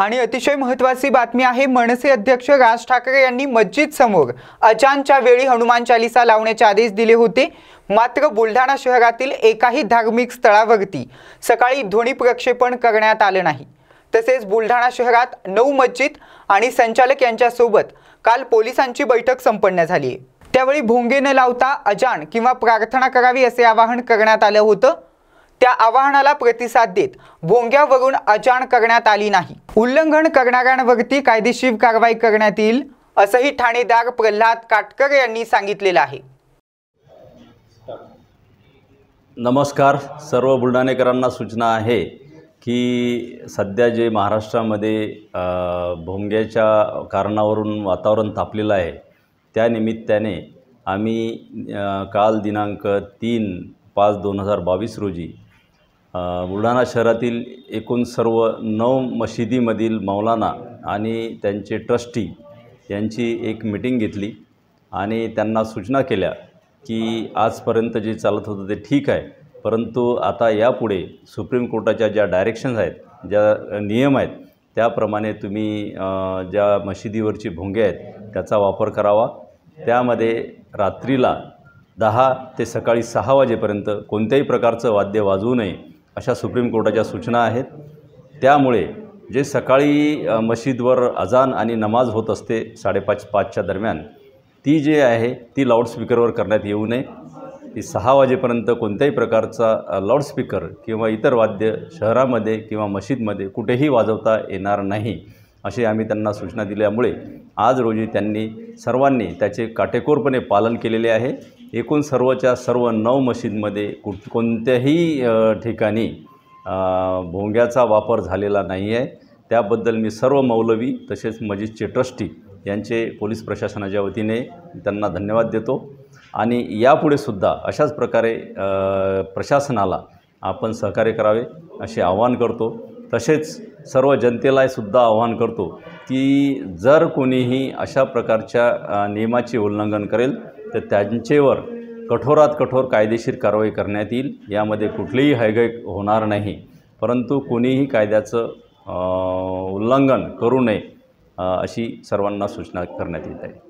आणि अतिशय महत्वाची बातमी आहे मनसे अध्यक्ष राज ठाकरे यांनी मस्जिद समोर अचानच्या वेळी हनुमान चालिसा लावण्याचे आदेश दिले होते मात्र बुलढाणा शहरातील एकाही धार्मिक स्थळावरती सकाळी ध्वनी प्रक्षेपण करण्यात आलं नाही तसेच बुलढाणा शहरात नऊ मस्जिद आणि संचालक यांच्यासोबत काल पोलिसांची बैठक संपन्न झाली त्यावेळी भोंगे न लावता अजान किंवा प्रार्थना करावी असे आवाहन करण्यात आलं होतं त्या आवाहनाला प्रतिसाद देत भोंग्यावरून अजाण करण्यात आली नाही उल्लंघन करणाऱ्यांवरती कायदेशीर कारवाई करण्यात येईल असंही ठाणेदार प्रल्हाद काटकर यांनी सांगितलेलं आहे नमस्कार सर्व बुलढाणेकरांना सूचना आहे की सध्या जे महाराष्ट्रामध्ये भोंग्याच्या कारणावरून वातावरण तापलेलं आहे त्यानिमित्ताने आम्ही काल दिनांक तीन पाच दोन हजार बावीस रोजी बुलढाणा शहरातील एकूण सर्व नऊ मशिदीमधील मौलाना आणि त्यांचे ट्रस्टी यांची एक मिटिंग घेतली आणि त्यांना सूचना केल्या की आजपर्यंत जे चालत होतं ते ठीक आहे परंतु आता यापुढे सुप्रीम कोर्टाच्या ज्या डायरेक्शन्स आहेत ज्या नियम आहेत त्याप्रमाणे तुम्ही ज्या मशिदीवरची भोंगे आहेत त्याचा वापर करावा त्यामध्ये रात्रीला दहा ते सकाळी सहा वाजेपर्यंत कोणत्याही प्रकारचं वाद्य वाजवू नये अशा सुप्रीम कोर्टाच्या सूचना आहेत त्यामुळे जे सकाळी मशीदवर अजान आणि नमाज होत असते साडेपाच पाचच्या दरम्यान ती जे आहे ती लाऊडस्पीकरवर करण्यात येऊ नये ती सहा वाजेपर्यंत कोणत्याही प्रकारचा लाऊडस्पीकर किंवा इतर वाद्य शहरामध्ये किंवा मशीदमध्ये कुठेही वाजवता येणार नाही असे आम्ही त्यांना सूचना दिल्यामुळे आज रोजी त्यांनी सर्वांनी त्याचे काटेकोरपणे पालन केलेले आहे एकूण सर्वच्या सर्व नऊ मशीदमध्ये कुठ कोणत्याही ठिकाणी भोंग्याचा वापर झालेला नाही आहे त्याबद्दल मी सर्व मौलवी तसेच मजिदचे ट्रस्टी यांचे पोलीस प्रशासनाच्या वतीने त्यांना धन्यवाद देतो आणि यापुढे सुद्धा अशाच प्रकारे प्रशासनाला आपण सहकार्य करावे असे आवाहन करतो तसेच सर्व जनतेलासुद्धा आवाहन करतो की जर कोणीही अशा प्रकारच्या नियमाचे उल्लंघन करेल तर त्यांचेवर कठोरात कठोर कायदेशीर कारवाई करण्यात येईल यामध्ये कुठलीही हायगय होणार नाही परंतु कोणीही कायद्याचं उल्लंघन करू नये अशी सर्वांना सूचना करण्यात येत आहे